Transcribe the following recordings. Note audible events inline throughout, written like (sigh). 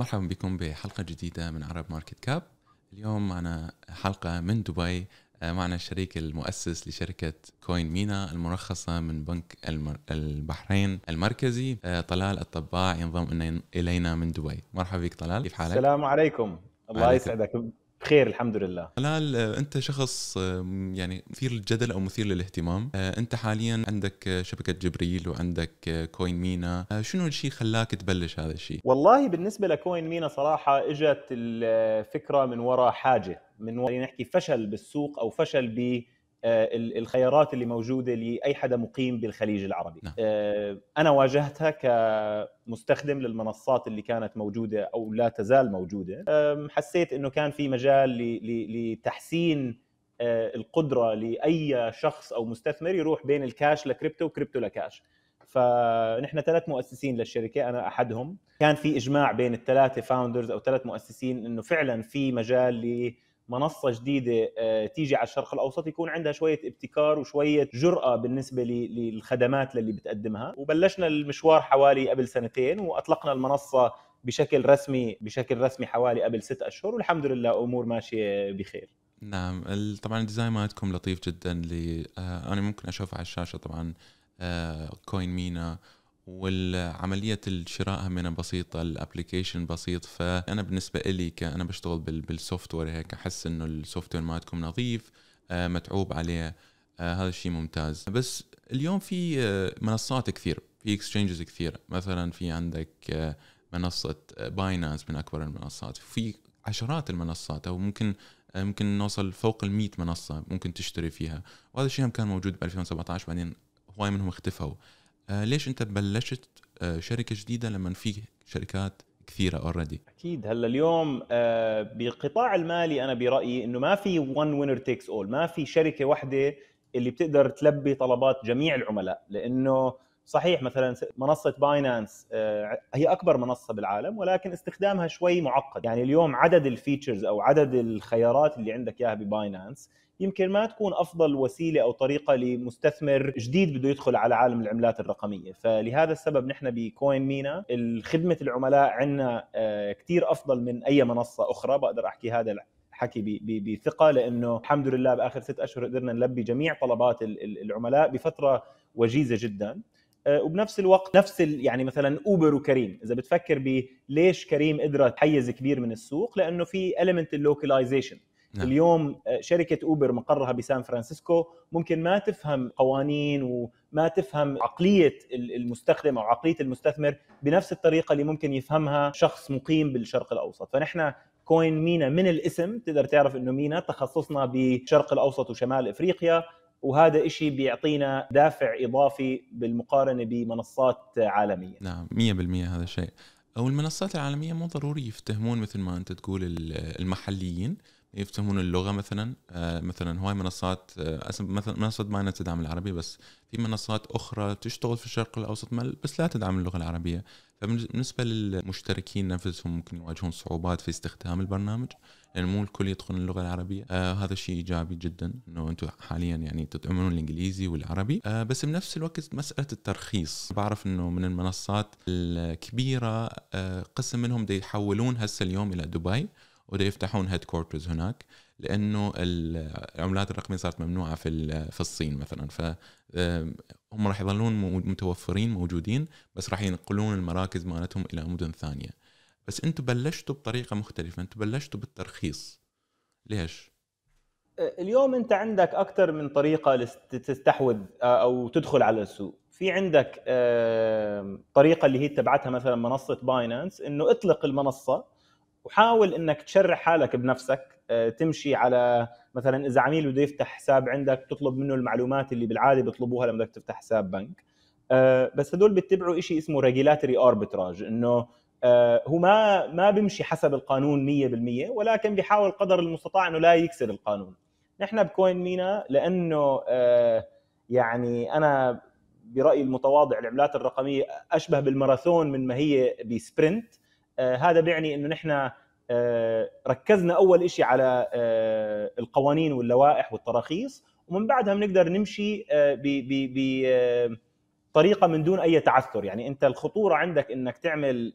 مرحبا بكم بحلقة جديدة من عرب ماركت كاب اليوم معنا حلقة من دبي آه، معنا الشريك المؤسس لشركة كوين مينا المرخصة من بنك البحرين المركزي آه، طلال الطباع ينضم إلينا من دبي مرحبا بك طلال كيف حالك؟ السلام عليكم الله عليكم. يسعدك بخير الحمد لله هلال آه، انت شخص آه، يعني مثير للجدل او مثير للاهتمام آه، انت حاليا عندك شبكه جبريل وعندك كوين مينا شنو الشيء خلاك تبلش هذا الشيء والله بالنسبه لكوين مينا صراحه اجت الفكره من وراء حاجه من وراء يعني نحكي فشل بالسوق او فشل ب آه، الخيارات اللي موجوده لاي حدا مقيم بالخليج العربي نعم. آه، انا واجهتها كمستخدم للمنصات اللي كانت موجوده او لا تزال موجوده حسيت انه كان في مجال لتحسين آه، القدره لاي شخص او مستثمر يروح بين الكاش لكريبتو وكريبتو لكاش فنحن ثلاث مؤسسين للشركه انا احدهم كان في اجماع بين الثلاثه فاوندرز او ثلاث مؤسسين انه فعلا في مجال منصه جديده آه، تيجي على الشرق الاوسط يكون عندها شويه ابتكار وشويه جراه بالنسبه للخدمات اللي بتقدمها وبلشنا المشوار حوالي قبل سنتين واطلقنا المنصه بشكل رسمي بشكل رسمي حوالي قبل ست اشهر والحمد لله امور ماشيه بخير نعم طبعا الديزاين مالتكم لطيف جدا اللي آه، انا ممكن اشوفه على الشاشه طبعا آه، كوين مينا والعملية الشراء همنا بسيطة الابلكيشن بسيط فأنا بالنسبة إلي كأنا بشتغل بالسوفت وير هيك أحس إنه السوفت وير مالتكم نظيف آه، متعوب عليه آه، هذا الشيء ممتاز بس اليوم في آه، منصات كثير في اكسشينجز كثير مثلا في عندك منصة باينانس من أكبر المنصات في عشرات المنصات أو ممكن ممكن نوصل فوق ال منصة ممكن تشتري فيها وهذا الشيء كان موجود ب 2017 بعدين هواي منهم اختفوا آه، ليش انت بلشت آه، شركه جديده لما في شركات كثيره اوريدي اكيد هلا اليوم آه، بالقطاع المالي انا برايي انه ما في وان وينر تيكس اول ما في شركه واحده اللي بتقدر تلبي طلبات جميع العملاء لانه صحيح مثلا منصه باينانس هي اكبر منصه بالعالم ولكن استخدامها شوي معقد يعني اليوم عدد الفيتشرز او عدد الخيارات اللي عندك اياها بباينانس يمكن ما تكون افضل وسيله او طريقه لمستثمر جديد بده يدخل على عالم العملات الرقميه فلهذا السبب نحن بكوين مينا خدمه العملاء عندنا آه، كثير افضل من اي منصه اخرى بقدر احكي هذا حكي بثقه لانه الحمد لله باخر ست اشهر قدرنا نلبي جميع طلبات العملاء بفتره وجيزه جدا آه، وبنفس الوقت نفس يعني مثلا اوبر وكريم اذا بتفكر بليش كريم قدرت تحيز كبير من السوق لانه في المنت اللوكلايزيشن نعم. اليوم آه، شركه اوبر مقرها بسان فرانسيسكو ممكن ما تفهم قوانين وما تفهم عقليه المستخدم او عقليه المستثمر بنفس الطريقه اللي ممكن يفهمها شخص مقيم بالشرق الاوسط فنحن كوين مينا من الاسم تقدر تعرف انه مينا تخصصنا بالشرق الاوسط وشمال افريقيا وهذا إشي بيعطينا دافع إضافي بالمقارنة بمنصات عالمية نعم 100% هذا الشيء أو المنصات العالمية مو ضروري يفتهمون مثل ما أنت تقول المحليين يفهمون اللغه مثلا آه، مثلا هواي منصات آه، مثلا منصه ما تدعم العربي بس في منصات اخرى تشتغل في الشرق الاوسط بس لا تدعم اللغه العربيه فبالنسبه للمشتركين نفسهم ممكن يواجهون صعوبات في استخدام البرنامج لان مو الكل يدخل اللغه العربيه آه هذا شيء ايجابي جدا انه انتم حاليا يعني تدعمون الانجليزي والعربي آه بس بنفس الوقت مساله الترخيص بعرف انه من المنصات الكبيره آه قسم منهم يحولون هسه اليوم الى دبي وده يفتحون هيد كورترز هناك لانه العملات الرقميه صارت ممنوعه في في الصين مثلا ف هم راح يظلون متوفرين موجودين بس راح ينقلون المراكز مالتهم الى مدن ثانيه بس انتم بلشتوا بطريقه مختلفه انتم بلشتوا بالترخيص ليش اليوم انت عندك اكثر من طريقه لتستحوذ او تدخل على السوق في عندك طريقه اللي هي تبعتها مثلا منصه باينانس انه اطلق المنصه وحاول انك تشرح حالك بنفسك آه، تمشي على مثلا اذا عميل بده يفتح حساب عندك تطلب منه المعلومات اللي بالعاده بيطلبوها لما بدك تفتح حساب بنك آه، بس هدول بيتبعوا شيء اسمه ريجيلاتري اربتراج انه آه، هو ما ما بيمشي حسب القانون 100% ولكن بيحاول قدر المستطاع انه لا يكسر القانون نحن بكوين مينا لانه يعني انا برايي المتواضع العملات الرقميه اشبه بالماراثون من ما هي بسبرنت آه، هذا بيعني انه نحن آه، ركزنا اول شيء على آه، القوانين واللوائح والتراخيص ومن بعدها بنقدر نمشي بطريقه من دون اي تعثر يعني انت الخطوره عندك انك تعمل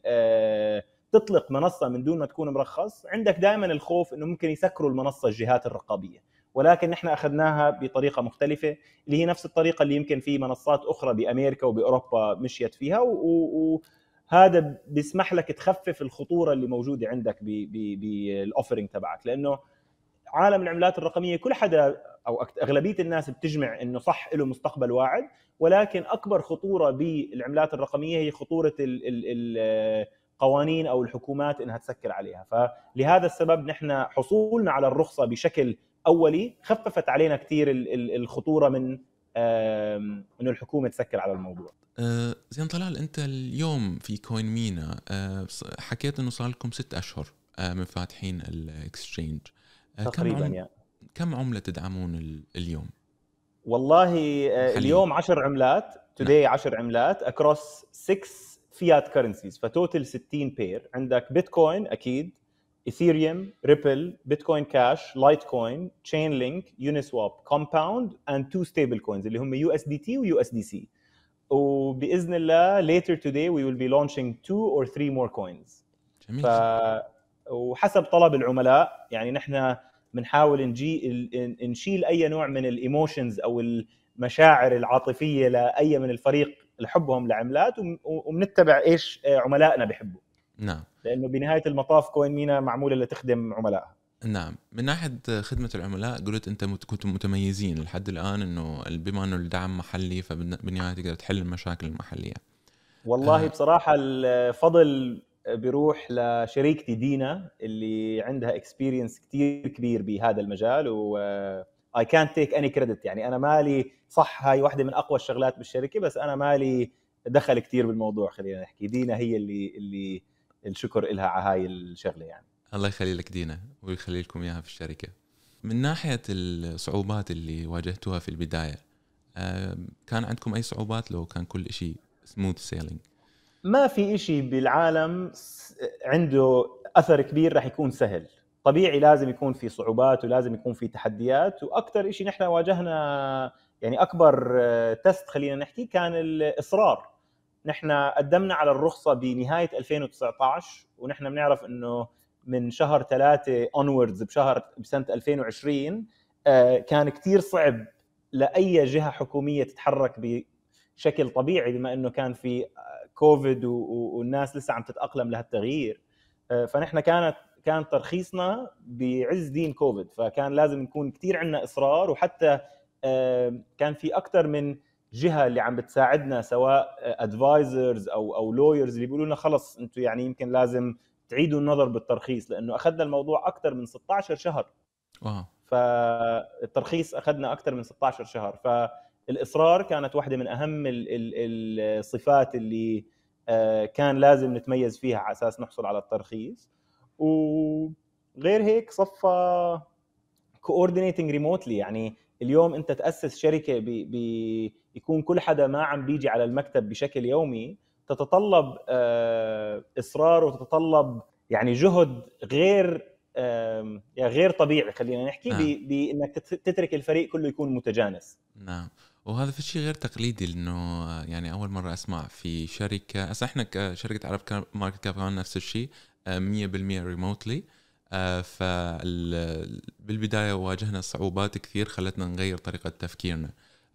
تطلق منصه من دون ما تكون مرخص عندك دائما الخوف انه ممكن يسكروا المنصه الجهات الرقابيه ولكن نحن اخذناها بطريقه مختلفه اللي هي نفس الطريقه اللي يمكن في منصات اخرى بامريكا وباوروبا مشيت فيها و... و... هذا بيسمح لك تخفف الخطوره اللي موجوده عندك بالاوفرنج تبعك لانه عالم العملات الرقميه كل حدا او اغلبيه الناس بتجمع انه صح له مستقبل واعد ولكن اكبر خطوره بالعملات الرقميه هي خطوره القوانين او الحكومات انها تسكر عليها فلهذا السبب نحن حصولنا على الرخصه بشكل اولي خففت علينا كثير الخطوره من انه الحكومه تسكر على الموضوع آه، زين طلال انت اليوم في كوين مينا آه، حكيت انه صار لكم ست اشهر آه، من فاتحين الاكسشينج تقريبا كم, عم... يعني. كم عمله تدعمون اليوم؟ والله اليوم 10 عملات توداي 10 نعم. عملات اكروس 6 فيات كرنسيز فتوتل 60 بير عندك بيتكوين اكيد ايثيريوم ريبل بيتكوين كاش لايت كوين تشين لينك يوني سواب كومباوند اند تو ستيبل كوينز اللي هم يو اس دي تي ويو اس دي سي وباذن الله later today we will be launching two or three more coins جميل ف... وحسب طلب العملاء يعني نحن بنحاول نجي نشيل اي نوع من الايموشنز او المشاعر العاطفيه لاي من الفريق لحبهم لعملات وبنتبع ايش عملائنا بحبوا نعم لانه بنهايه المطاف كوين مينا معموله لتخدم عملائها نعم من ناحيه خدمه العملاء قلت انت كنتم متميزين لحد الان انه بما انه الدعم محلي فبالنهايه تقدر تحل المشاكل المحليه والله آه. بصراحه الفضل بيروح لشريكتي دينا اللي عندها اكسبيرينس كثير كبير بهذا المجال و اي كانت تيك اني كريدت يعني انا مالي صح هاي واحده من اقوى الشغلات بالشركه بس انا مالي دخل كثير بالموضوع خلينا نحكي دينا هي اللي اللي الشكر لها على هاي الشغله يعني الله يخلي لك دينا ويخلي لكم اياها في الشركه من ناحيه الصعوبات اللي واجهتوها في البدايه كان عندكم اي صعوبات لو كان كل شيء سموث سيلينج ما في شيء بالعالم عنده اثر كبير راح يكون سهل طبيعي لازم يكون في صعوبات ولازم يكون في تحديات واكثر شيء نحن واجهنا يعني اكبر تست آه، خلينا نحكي كان الاصرار نحن قدمنا على الرخصه بنهايه 2019 ونحن بنعرف انه من شهر ثلاثة اونوردز بشهر بسنة 2020 آه، كان كثير صعب لاي جهه حكوميه تتحرك بشكل طبيعي بما انه كان في كوفيد آه، والناس لسه عم تتاقلم لهالتغيير آه، فنحن كانت كان ترخيصنا بعز دين كوفيد فكان لازم نكون كثير عندنا اصرار وحتى كان في اكثر من جهه اللي عم بتساعدنا سواء ادفايزرز او او لويرز اللي بيقولوا لنا خلص انتم يعني يمكن لازم تعيدوا النظر بالترخيص لانه اخذنا الموضوع اكثر من 16 شهر اه فالترخيص اخذنا اكثر من 16 شهر فالاصرار كانت واحده من اهم الصفات اللي آه، كان لازم نتميز فيها على اساس نحصل على الترخيص وغير هيك صفى كوردينيتنج ريموتلي يعني اليوم انت تاسس شركه بيكون بي كل حدا ما عم بيجي على المكتب بشكل يومي تتطلب آه، اصرار وتتطلب يعني جهد غير يعني غير طبيعي خلينا نحكي نعم. بانك تترك الفريق كله يكون متجانس نعم وهذا في شيء غير تقليدي لانه آه، يعني اول مره اسمع في شركه اصلا احنا كشركه عرب ماركت كاب نفس الشيء 100% ريموتلي فبالبدايه واجهنا صعوبات كثير خلتنا نغير طريقه تفكيرنا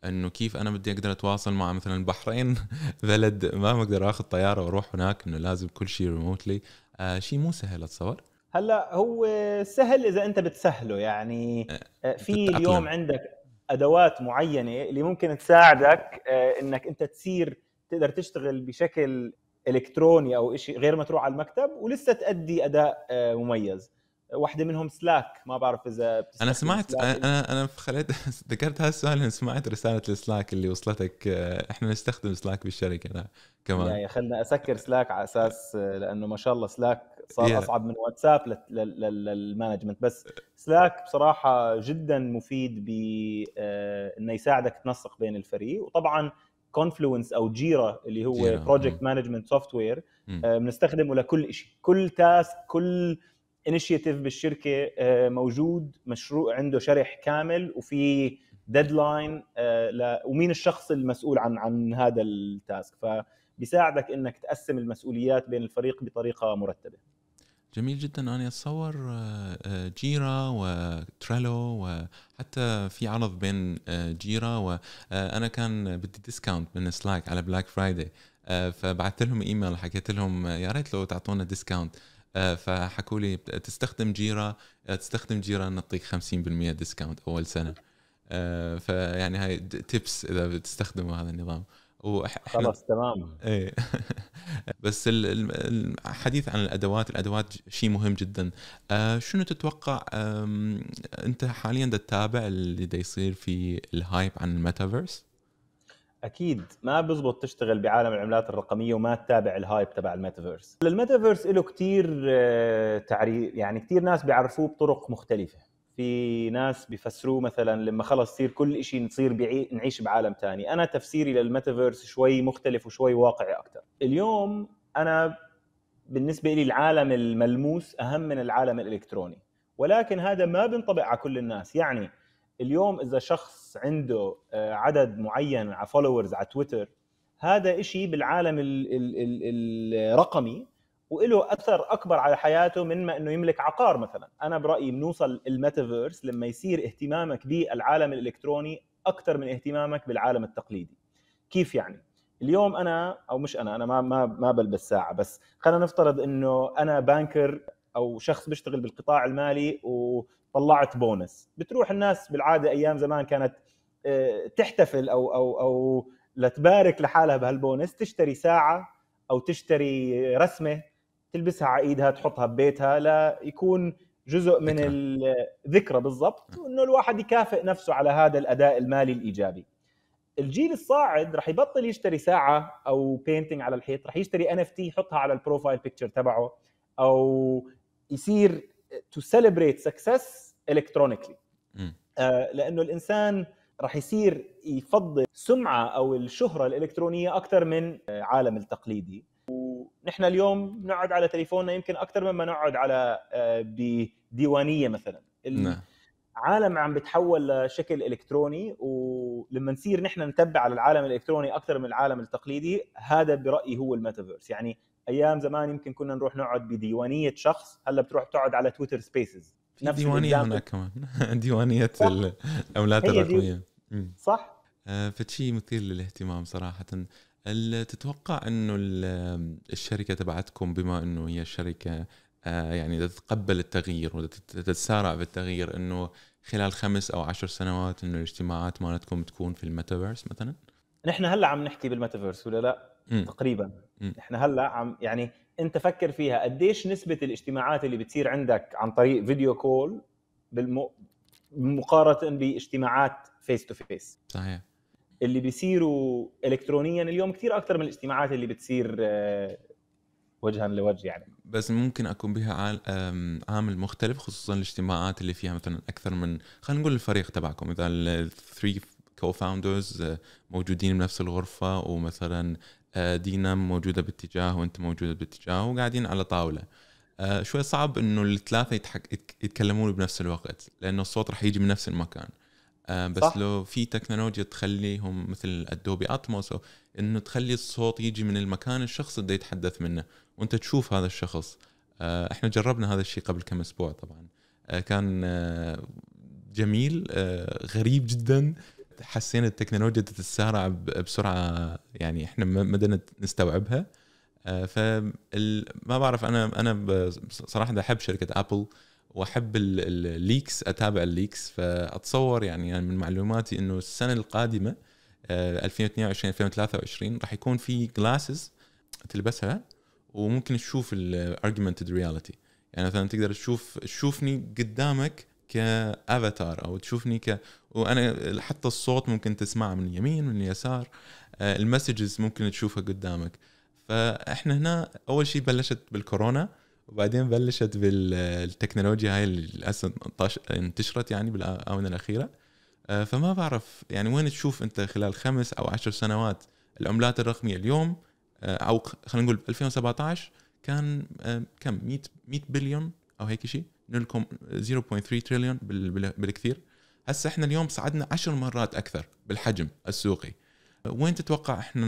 انه كيف انا بدي اقدر اتواصل مع مثلا البحرين (laughs) بلد ما بقدر اخذ طياره واروح هناك انه لازم كل شيء ريموتلي آه شيء مو سهل اتصور هلا هو سهل اذا انت بتسهله يعني آه، آه، في اليوم عندك ادوات معينه اللي ممكن تساعدك آه، انك انت تصير تقدر تشتغل بشكل الكتروني او شيء غير ما تروح على المكتب ولسه تادي اداء مميز واحده منهم سلاك ما بعرف اذا انا سمعت انا انا خليت (laughs) ذكرت هالسؤال لان سمعت رساله السلاك اللي وصلتك آه، احنا نستخدم سلاك بالشركه لا نعم، كمان يعني خلنا اسكر سلاك على اساس آه، لانه ما شاء الله سلاك صار yeah. اصعب من واتساب للمانجمنت بس سلاك بصراحه جدا مفيد ب آه، انه يساعدك تنسق بين الفريق وطبعا كونفلوينس او جيرا اللي هو بروجكت مانجمنت سوفت وير بنستخدمه لكل شيء كل تاسك كل انيشيتيف بالشركه آه، موجود مشروع عنده شرح كامل وفي ديدلاين آه، ومين الشخص المسؤول عن عن هذا التاسك فبيساعدك انك تقسم المسؤوليات بين الفريق بطريقه مرتبه جميل جدا انا اتصور آه، جيرا وتريلو وحتى في عرض بين جيرا وانا كان بدي ديسكاونت من سلاك على بلاك فرايداي فبعثت لهم ايميل حكيت لهم يا ريت لو تعطونا ديسكاونت آه، فحكوا لي تستخدم جيرا آه، تستخدم جيرا نعطيك 50% ديسكاونت اول سنه آه، فيعني هاي تيبس اذا بتستخدموا هذا النظام خلاص تمام ايه (laughs) بس الحديث عن الادوات الادوات شيء مهم جدا شنو تتوقع انت حاليا تتابع اللي دا يصير في الهايب عن الميتافيرس اكيد ما بزبط تشتغل بعالم العملات الرقميه وما تتابع الهايب تبع الميتافيرس الميتافيرس له كثير آه، تعريف يعني كثير ناس بيعرفوه بطرق مختلفه في ناس بيفسروه مثلا لما خلص يصير كل شيء نصير بيعي... نعيش بعالم ثاني انا تفسيري للميتافيرس شوي مختلف وشوي واقعي اكثر اليوم انا بالنسبه لي العالم الملموس اهم من العالم الالكتروني ولكن هذا ما بينطبق على كل الناس يعني اليوم اذا شخص عنده آه، عدد معين على فولورز على تويتر هذا شيء بالعالم الـ الـ الـ الرقمي وله اثر اكبر على حياته من ما انه يملك عقار مثلا انا برايي بنوصل الميتافيرس لما يصير اهتمامك بالعالم الالكتروني اكثر من اهتمامك بالعالم التقليدي كيف يعني اليوم انا او مش انا انا ما ما ما بلبس ساعه بس خلينا نفترض انه انا بانكر او شخص بيشتغل بالقطاع المالي طلعت بونس بتروح الناس بالعاده ايام زمان كانت آه، تحتفل او او او لتبارك لحالها بهالبونس تشتري ساعه او تشتري رسمه تلبسها على ايدها تحطها ببيتها ليكون جزء من الذكرى بالضبط وانه الواحد يكافئ نفسه على هذا الاداء المالي الايجابي الجيل الصاعد رح يبطل يشتري ساعه او بينتنج على الحيط رح يشتري ان اف تي يحطها على البروفايل بيكتشر تبعه او يصير تو سيلبريت سكسس الكترونيكلي لانه الانسان راح يصير يفضل سمعه او الشهره الالكترونيه اكثر من آه، عالم التقليدي ونحن اليوم نقعد على تليفوننا يمكن اكثر مما نقعد على آه، بديوانيه مثلا العالم نعم. عم بتحول لشكل الكتروني ولما نصير نحن نتبع على العالم الالكتروني اكثر من العالم التقليدي هذا برايي هو الميتافيرس يعني ايام زمان يمكن كنا نروح نقعد بديوانيه شخص هلا بتروح تقعد على تويتر سبيسز نفس ديوانيه هناك كمان (laughs) ديوانيه العملات الرقميه صح آه، فشي مثير للاهتمام صراحه تتوقع انه الشركه تبعتكم بما انه هي شركه آه، يعني تتقبل التغيير وتتسارع بالتغيير انه خلال خمس او عشر سنوات انه الاجتماعات مالتكم تكون في الميتافيرس مثلا؟ نحن هلا عم نحكي بالميتافيرس ولا لا؟ م. تقريبا م. احنا هلا عم يعني انت فكر فيها قديش نسبه الاجتماعات اللي بتصير عندك عن طريق فيديو كول بالمقارنه مقارنه باجتماعات فيس تو فيس صحيح اللي بيصيروا الكترونيا اليوم كثير اكثر من الاجتماعات اللي بتصير آه، وجها لوجه يعني بس ممكن اكون بها عامل مختلف خصوصا الاجتماعات اللي فيها مثلا اكثر من خلينا نقول الفريق تبعكم اذا الثري كوفاوندرز آه، موجودين بنفس الغرفه ومثلا آه، دينا موجوده باتجاه وانت موجوده باتجاه وقاعدين على طاوله آه، شوي صعب انه الثلاثه يتحك... يتكلمون بنفس الوقت لانه الصوت راح يجي من نفس المكان بس صح. لو في تكنولوجيا تخليهم مثل ادوبي اتموس انه تخلي الصوت يجي من المكان الشخص اللي يتحدث منه وانت تشوف هذا الشخص احنا جربنا هذا الشيء قبل كم اسبوع طبعا كان جميل غريب جدا حسينا التكنولوجيا تتسارع بسرعه يعني احنا ما نستوعبها آه، ف ما بعرف انا انا صراحه احب شركه ابل واحب الليكس اتابع الليكس فاتصور يعني, يعني من معلوماتي انه السنه القادمه 2022 آه، 2023 راح يكون في جلاسز تلبسها وممكن تشوف الارجمنتد رياليتي يعني مثلا تقدر تشوف تشوفني قدامك كافاتار او تشوفني ك وانا حتى الصوت ممكن تسمعه من اليمين من اليسار آه، المسجز ممكن تشوفها قدامك فاحنا هنا اول شيء بلشت بالكورونا وبعدين بلشت بالتكنولوجيا هاي اللي للاسف انتشرت يعني بالاونه الاخيره آه، فما بعرف يعني وين تشوف انت خلال خمس او عشر سنوات العملات الرقميه اليوم آه، او خلينا نقول 2017 كان كم 100 100 بليون او هيك شيء لكم 0.3 تريليون بالكثير هسه احنا اليوم صعدنا عشر مرات اكثر بالحجم السوقي وين تتوقع احنا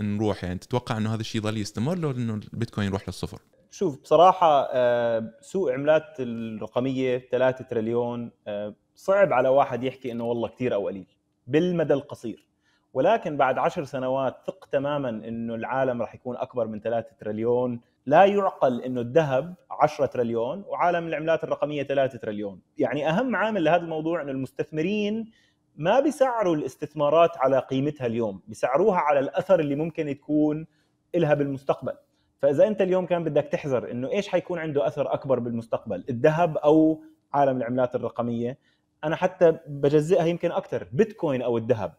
نروح يعني تتوقع انه هذا الشيء يظل يستمر لو انه البيتكوين يروح للصفر شوف بصراحه آه، سوق عملات الرقميه 3 تريليون آه، صعب على واحد يحكي انه والله كثير او قليل بالمدى القصير ولكن بعد عشر سنوات ثق تماما انه العالم راح يكون اكبر من 3 تريليون لا يعقل انه الذهب 10 تريليون وعالم العملات الرقميه 3 تريليون، يعني اهم عامل لهذا الموضوع انه المستثمرين ما بيسعروا الاستثمارات على قيمتها اليوم، بيسعروها على الاثر اللي ممكن تكون لها بالمستقبل، فاذا انت اليوم كان بدك تحذر انه ايش حيكون عنده اثر اكبر بالمستقبل، الذهب او عالم العملات الرقميه، انا حتى بجزئها يمكن اكثر، بيتكوين او الذهب.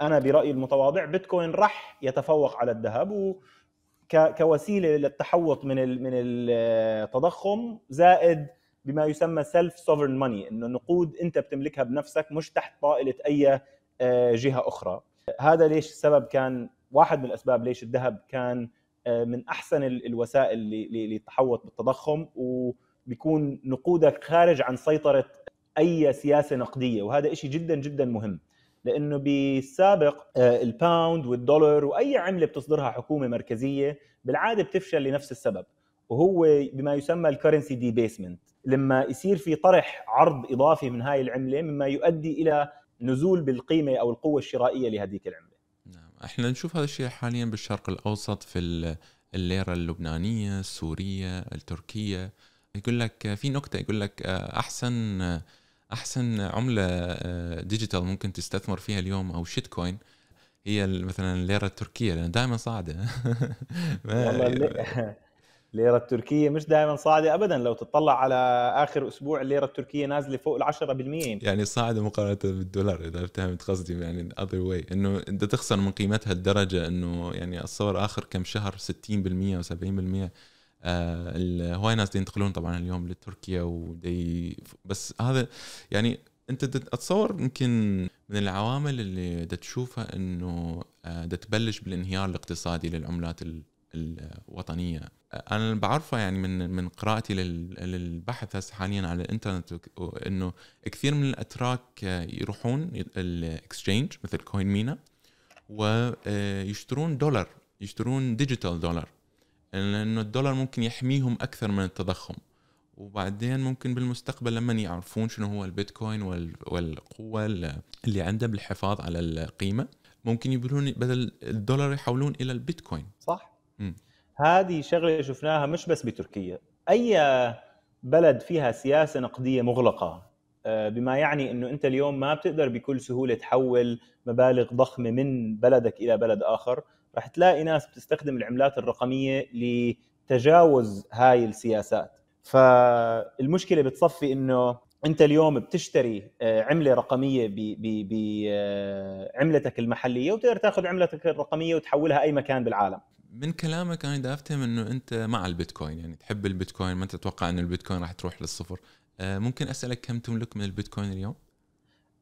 انا برايي المتواضع بيتكوين رح يتفوق على الذهب و كوسيله للتحوط من من التضخم زائد بما يسمى سيلف سوفرن ماني انه نقود انت بتملكها بنفسك مش تحت طائله اي آه، جهه اخرى هذا ليش السبب كان واحد من الاسباب ليش الذهب كان آه، من احسن الوسائل للتحوط بالتضخم وبيكون نقودك خارج عن سيطره اي سياسه نقديه وهذا شيء جدا جدا مهم لانه بالسابق آه، الباوند والدولار واي عمله بتصدرها حكومه مركزيه بالعاده بتفشل لنفس السبب وهو بما يسمى الكرنسي ديبيسمنت لما يصير في طرح عرض اضافي من هاي العمله مما يؤدي الى نزول بالقيمه او القوه الشرائيه لهذيك العمله نعم احنا نشوف هذا الشيء حاليا بالشرق الاوسط في الليره اللبنانيه السوريه التركيه يقول لك آه، في نكته يقول لك آه، احسن احسن عمله ديجيتال آه، ممكن تستثمر فيها اليوم او شيت كوين هي مثلا الليره التركيه لان دائما صاعده (laughs) والله يعني (laughs) الليره التركيه مش دائما صاعده ابدا لو تطلع على اخر اسبوع الليره التركيه نازله فوق ال 10% يعني صاعده مقارنه بالدولار اذا فهمت قصدي يعني اذر واي انه انت تخسر من قيمتها الدرجه انه يعني اتصور اخر كم شهر 60% و70% آه، هواي ناس ينتقلون طبعا اليوم لتركيا ودي بس هذا يعني انت اتصور يمكن من العوامل اللي دا تشوفها انه آه، دا تبلش بالانهيار الاقتصادي للعملات الوطنيه آه، انا بعرفه يعني من من قراءتي للبحث هسه حاليا على الانترنت انه كثير من الاتراك يروحون الاكسشينج مثل كوين مينا ويشترون دولار يشترون ديجيتال دولار لانه الدولار ممكن يحميهم اكثر من التضخم وبعدين ممكن بالمستقبل لما يعرفون شنو هو البيتكوين والقوه اللي عنده بالحفاظ على القيمه ممكن يبدون بدل الدولار يحولون الى البيتكوين صح م. هذه شغله شفناها مش بس بتركيا اي بلد فيها سياسه نقديه مغلقه آه، بما يعني انه انت اليوم ما بتقدر بكل سهوله تحول مبالغ ضخمه من بلدك الى بلد اخر راح تلاقي ناس بتستخدم العملات الرقميه لتجاوز هاي السياسات فالمشكله بتصفي انه انت اليوم بتشتري آه، عمله رقميه بعملتك آه، المحليه وتقدر تاخذ عملتك الرقميه وتحولها اي مكان بالعالم من كلامك انا دا افتهم انه انت مع البيتكوين يعني تحب البيتكوين ما تتوقع انه البيتكوين راح تروح للصفر آه، ممكن اسالك كم تملك من البيتكوين اليوم؟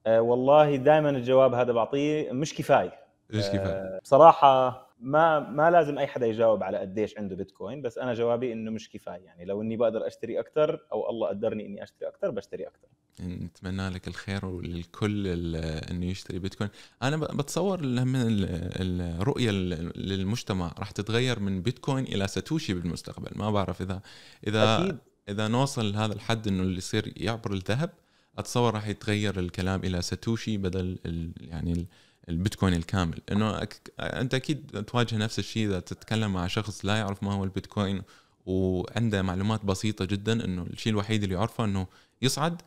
والله دائما الجواب هذا بعطيه مش كفايه ايش كيف آه، بصراحه ما ما لازم اي حدا يجاوب على قديش عنده بيتكوين بس انا جوابي انه مش كفايه يعني لو اني بقدر اشتري اكثر او الله قدرني اني اشتري اكثر بشتري اكثر نتمنى لك الخير وللكل انه يشتري بيتكوين انا بتصور من الرؤيه للمجتمع راح تتغير من بيتكوين الى ساتوشي بالمستقبل ما بعرف اذا اذا أكيد. اذا نوصل لهذا الحد انه اللي يصير يعبر الذهب اتصور راح يتغير الكلام الى ساتوشي بدل يعني البيتكوين الكامل انه انت اكيد تواجه نفس الشيء اذا تتكلم مع شخص لا يعرف ما هو البيتكوين وعنده معلومات بسيطه جدا انه الشيء الوحيد اللي يعرفه انه يصعد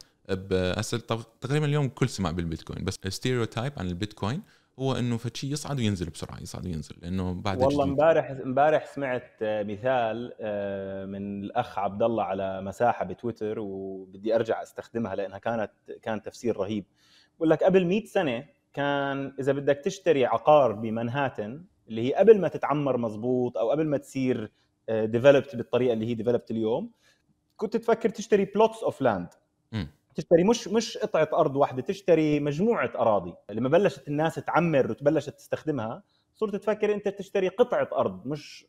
هسه تقريبا اليوم الكل سمع بالبيتكوين بس الستيريوتايب عن البيتكوين هو انه فشي يصعد وينزل بسرعه يصعد وينزل لانه بعد والله امبارح امبارح سمعت آه، مثال آه، من الاخ عبد الله على مساحه بتويتر وبدي ارجع استخدمها لانها كانت كان تفسير رهيب بقول لك قبل 100 سنه كان اذا بدك تشتري عقار بمنهاتن اللي هي قبل ما تتعمر مزبوط او قبل ما تصير ديفلوبت آه، بالطريقه اللي هي ديفلوبت اليوم كنت تفكر تشتري بلوتس اوف لاند تشتري مش مش قطعه ارض واحده تشتري مجموعه اراضي لما بلشت الناس تعمر وتبلشت تستخدمها صرت تفكر انت تشتري قطعه ارض مش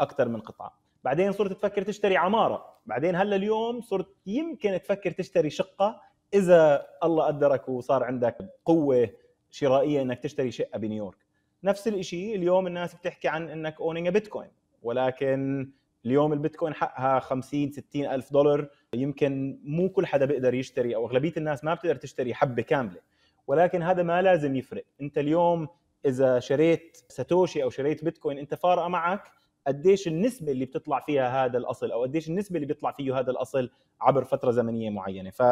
اكثر من قطعه بعدين صرت تفكر تشتري عماره بعدين هلا اليوم صرت يمكن تفكر تشتري شقه اذا الله قدرك وصار عندك قوه شرائيه انك تشتري شقه بنيويورك نفس الشيء اليوم الناس بتحكي عن انك اونينج بيتكوين ولكن اليوم البيتكوين حقها 50 60 الف دولار يمكن مو كل حدا بيقدر يشتري او اغلبيه الناس ما بتقدر تشتري حبه كامله ولكن هذا ما لازم يفرق انت اليوم اذا شريت ساتوشي او شريت بيتكوين انت فارقه معك قديش النسبه اللي بتطلع فيها هذا الاصل او قديش النسبه اللي بيطلع فيه هذا الاصل عبر فتره زمنيه معينه ف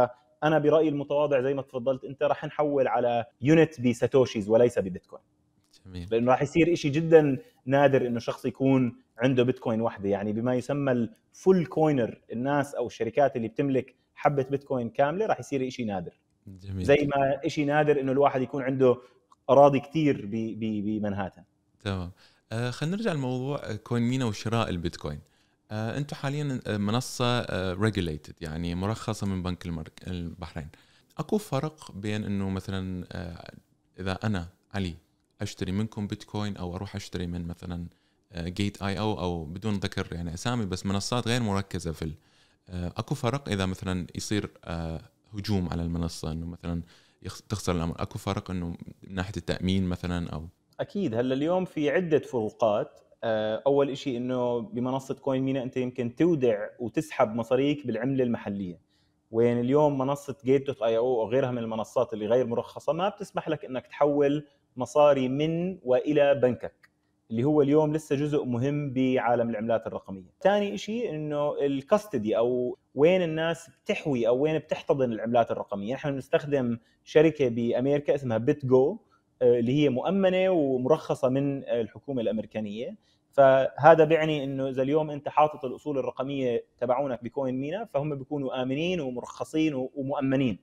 انا برايي المتواضع زي ما تفضلت انت راح نحول على يونت بساتوشيز وليس ببيتكوين جميل لانه راح يصير شيء جدا نادر انه شخص يكون عنده بيتكوين وحده يعني بما يسمى الفول كوينر الناس او الشركات اللي بتملك حبه بيتكوين كامله راح يصير شيء نادر جميل. زي ما شيء نادر انه الواحد يكون عنده اراضي كثير بمنهاتن تمام آه خلينا نرجع لموضوع كوين مينا وشراء البيتكوين آه، انتم حاليا آه، منصه ريجوليتد آه، يعني مرخصه من بنك البحرين اكو فرق بين انه مثلا اذا انا علي اشتري منكم بيتكوين او اروح اشتري من مثلا جيت اي او او بدون ذكر يعني اسامي بس منصات غير مركزه في اكو فرق اذا مثلا يصير هجوم على المنصه انه مثلا تخسر الامر اكو فرق انه من ناحيه التامين مثلا او اكيد هلا اليوم في عده فروقات آه، اول شيء انه بمنصه كوين مينا انت يمكن تودع وتسحب مصاريك بالعمله المحليه وين اليوم منصه جيت دوت اي او وغيرها من المنصات اللي غير مرخصه ما بتسمح لك انك تحول مصاري من والى بنكك اللي هو اليوم لسه جزء مهم بعالم العملات الرقميه. ثاني شيء انه الكاستدي او وين الناس بتحوي او وين بتحتضن العملات الرقميه، نحن بنستخدم شركه بامريكا اسمها بيت جو آه، اللي هي مؤمنه ومرخصه من الحكومه الامريكانيه فهذا بيعني انه اذا اليوم انت حاطط الاصول الرقميه تبعونك بكوين مينا فهم بيكونوا امنين ومرخصين ومؤمنين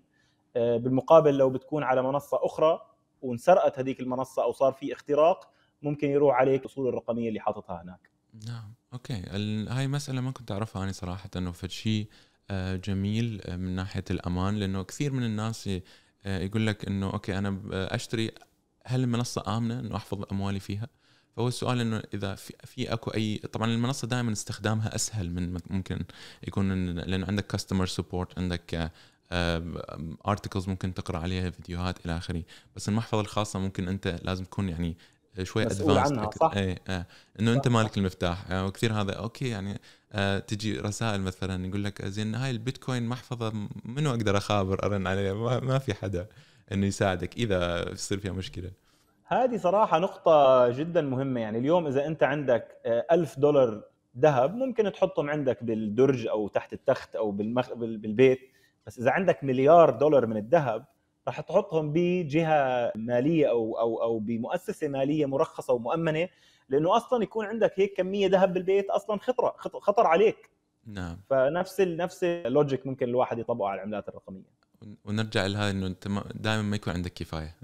آه، بالمقابل لو بتكون على منصه اخرى وانسرقت هذيك المنصه او صار في اختراق ممكن يروح عليك الاصول الرقميه اللي حاططها هناك نعم اوكي هاي مساله ما كنت اعرفها انا صراحه انه شيء آه، جميل آه، من ناحيه الامان لانه كثير من الناس يقول لك انه اوكي انا اشتري هل المنصه امنه انه احفظ اموالي فيها فهو السؤال انه اذا في, في اكو اي طبعا المنصه دائما استخدامها اسهل من ممكن يكون لانه عندك كاستمر سبورت عندك ارتكلز آه، آه، ممكن تقرا عليها فيديوهات الى اخره بس المحفظه الخاصه ممكن انت لازم تكون يعني شوي ادفانس اي آه. انه انت مالك المفتاح آه وكثير هذا اوكي يعني آه تجي رسائل مثلا يقول لك زين هاي البيتكوين محفظه منو اقدر اخابر ارن عليها ما, ما في حدا انه يساعدك اذا يصير فيها مشكله هذه صراحه نقطه جدا مهمه يعني اليوم اذا انت عندك آه، ألف دولار ذهب ممكن تحطهم عندك بالدرج او تحت التخت او بالمخ... بالبيت بس اذا عندك مليار دولار من الذهب راح تحطهم بجهه ماليه او او او بمؤسسه ماليه مرخصه ومؤمنه لانه اصلا يكون عندك هيك كميه ذهب بالبيت اصلا خطره خطر عليك نعم فنفس ال... نفس اللوجيك ممكن الواحد يطبقه على العملات الرقميه ونرجع لهذا انه انت دائما ما يكون عندك كفايه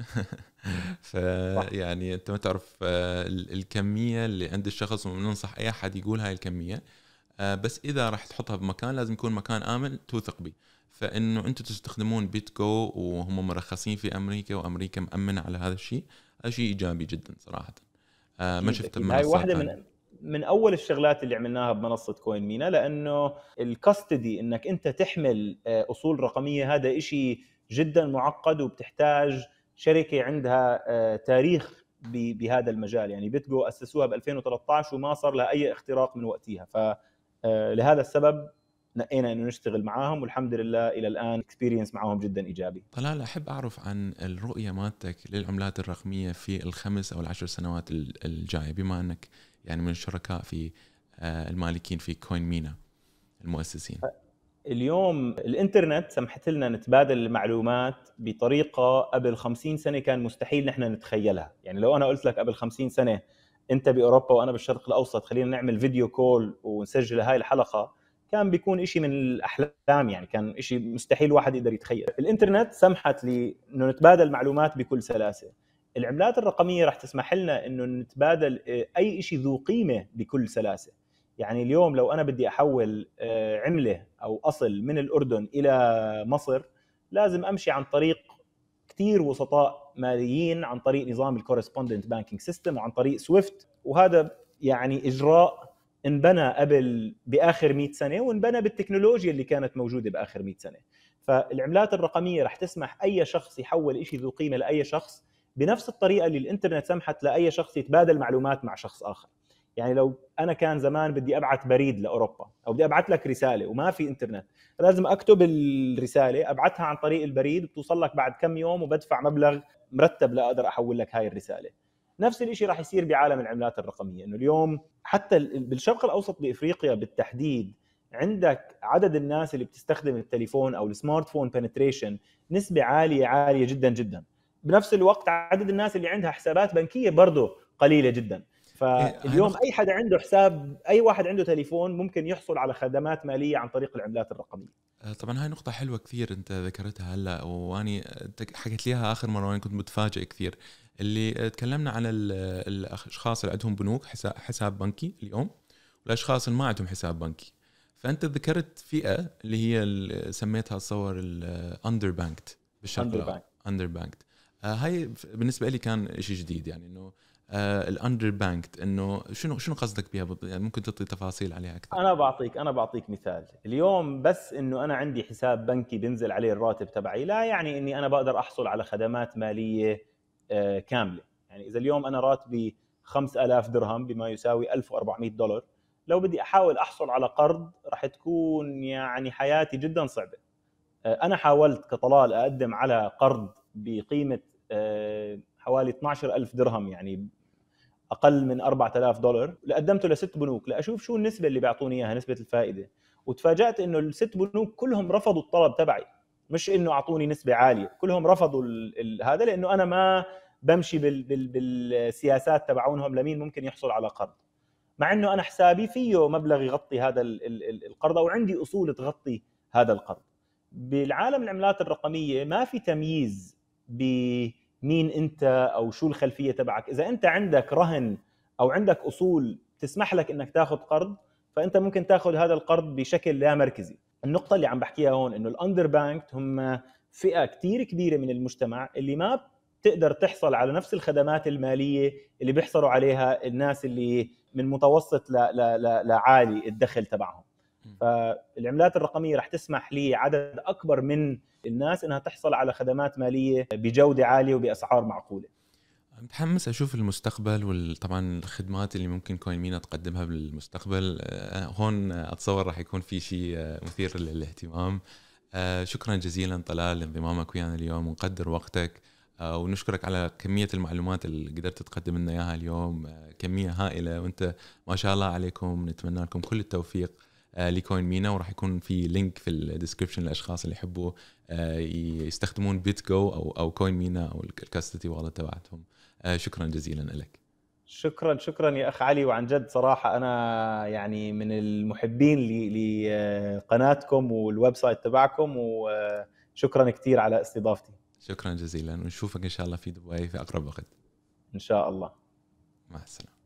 (laughs) فيعني انت ما تعرف آه، الكميه اللي عند الشخص وننصح اي احد يقول هاي الكميه آه، بس اذا راح تحطها بمكان لازم يكون مكان امن توثق به فانه انتم تستخدمون بيتكو وهم مرخصين في امريكا وامريكا مامنه على هذا الشيء هذا شيء ايجابي جدا صراحه آه، ما شفت هاي واحده من من اول الشغلات اللي عملناها بمنصه كوين مينا لانه الكاستدي انك انت تحمل آه، اصول رقميه هذا شيء جدا معقد وبتحتاج شركه عندها آه، تاريخ بهذا المجال يعني بتجو اسسوها ب 2013 وما صار لها اي اختراق من وقتها ف آه، لهذا السبب نقينا انه نشتغل معاهم والحمد لله الى الان اكسبيرينس معاهم جدا ايجابي. طلال احب اعرف عن الرؤيه مالتك للعملات الرقميه في الخمس او العشر سنوات الجايه بما انك يعني من الشركاء في آه، المالكين في كوين مينا المؤسسين اليوم الانترنت سمحت لنا نتبادل المعلومات بطريقه قبل 50 سنه كان مستحيل نحن نتخيلها يعني لو انا قلت لك قبل 50 سنه انت باوروبا وانا بالشرق الاوسط خلينا نعمل فيديو كول ونسجل هاي الحلقه كان بيكون إشي من الاحلام يعني كان إشي مستحيل واحد يقدر يتخيل الانترنت سمحت لي انه نتبادل معلومات بكل سلاسه العملات الرقميه رح تسمح لنا انه نتبادل آه، اي شيء ذو قيمه بكل سلاسه يعني اليوم لو انا بدي احول آه، عمله او اصل من الاردن الى مصر لازم امشي عن طريق كثير وسطاء ماليين عن طريق نظام الكورسبوندنت بانكينج سيستم وعن طريق سويفت وهذا يعني اجراء انبنى قبل باخر 100 سنه وانبنى بالتكنولوجيا اللي كانت موجوده باخر 100 سنه فالعملات الرقميه رح تسمح اي شخص يحول شيء ذو قيمه لاي شخص بنفس الطريقه اللي الانترنت سمحت لاي شخص يتبادل معلومات مع شخص اخر يعني لو انا كان زمان بدي ابعث بريد لاوروبا او بدي ابعث لك رساله وما في انترنت لازم اكتب الرساله ابعثها عن طريق البريد بتوصل لك بعد كم يوم وبدفع مبلغ مرتب لاقدر احول لك هاي الرساله نفس الشيء راح يصير بعالم العملات الرقميه انه اليوم حتى بالشرق الاوسط بافريقيا بالتحديد عندك عدد الناس اللي بتستخدم التليفون او السمارت فون بنتريشن نسبه عاليه عاليه جدا جدا بنفس الوقت عدد الناس اللي عندها حسابات بنكيه برضه قليله جدا إيه، فاليوم اي حدا عنده حساب اي واحد عنده تليفون ممكن يحصل على خدمات ماليه عن طريق العملات الرقميه آه، طبعا هاي نقطة حلوة كثير انت ذكرتها هلا واني حكيت لي اياها اخر مرة وانا كنت متفاجئ كثير اللي تكلمنا على الاشخاص اللي عندهم بنوك حساب بنكي اليوم والاشخاص اللي ما عندهم حساب بنكي فانت ذكرت فئة اللي هي اللي سميتها اتصور الاندر بانكت بالشرق الاوسط اندر بانكت آه، هاي بالنسبه لي كان شيء جديد يعني انه آه، الاندر بانكت انه شنو شنو قصدك بها يعني ممكن تعطي تفاصيل عليها اكثر انا بعطيك انا بعطيك مثال اليوم بس انه انا عندي حساب بنكي بنزل عليه الراتب تبعي لا يعني اني انا بقدر احصل على خدمات ماليه آه، كامله يعني اذا اليوم انا راتبي 5000 درهم بما يساوي 1400 دولار لو بدي احاول احصل على قرض راح تكون يعني حياتي جدا صعبه انا حاولت كطلال اقدم على قرض بقيمه آه، حوالي 12000 درهم يعني اقل من 4000 دولار قدمته لست بنوك لاشوف شو النسبه اللي بيعطوني اياها نسبه الفائده وتفاجات انه الست بنوك كلهم رفضوا الطلب تبعي مش انه اعطوني نسبه عاليه كلهم رفضوا الـ الـ هذا لانه انا ما بمشي بالـ بالـ بالسياسات تبعونهم لمين ممكن يحصل على قرض مع انه انا حسابي فيه مبلغ يغطي هذا القرض او عندي اصول تغطي هذا القرض بالعالم العملات الرقميه ما في تمييز بمين انت او شو الخلفيه تبعك اذا انت عندك رهن او عندك اصول تسمح لك انك تاخذ قرض فانت ممكن تاخذ هذا القرض بشكل لا مركزي النقطه اللي عم بحكيها هون انه الاندر بانكت هم فئه كثير كبيره من المجتمع اللي ما بتقدر تحصل على نفس الخدمات الماليه اللي بيحصلوا عليها الناس اللي من متوسط ل... ل... ل... لعالي الدخل تبعهم فالعملات الرقميه رح تسمح لعدد اكبر من الناس انها تحصل على خدمات ماليه بجوده عاليه وباسعار معقوله متحمس اشوف المستقبل وطبعا الخدمات اللي ممكن كوين مينا تقدمها بالمستقبل آه، هون اتصور راح يكون في شيء آه، مثير للاهتمام آه، شكرا جزيلا طلال لانضمامك ويانا اليوم ونقدر وقتك ونشكرك على كمية المعلومات اللي قدرت تقدم لنا إياها اليوم كمية هائلة وأنت ما شاء الله عليكم نتمنى لكم كل التوفيق آه، لكوين مينا وراح يكون في لينك في الديسكربشن للاشخاص اللي يحبوا آه، يستخدمون بيت جو او او كوين مينا او الكاستدي والله تبعتهم آه، شكرا جزيلا لك شكرا شكرا يا اخ علي وعن جد صراحه انا يعني من المحبين لقناتكم والويب سايت تبعكم وشكرا كثير على استضافتي شكرا جزيلا ونشوفك ان شاء الله في دبي في اقرب وقت ان شاء الله مع السلامه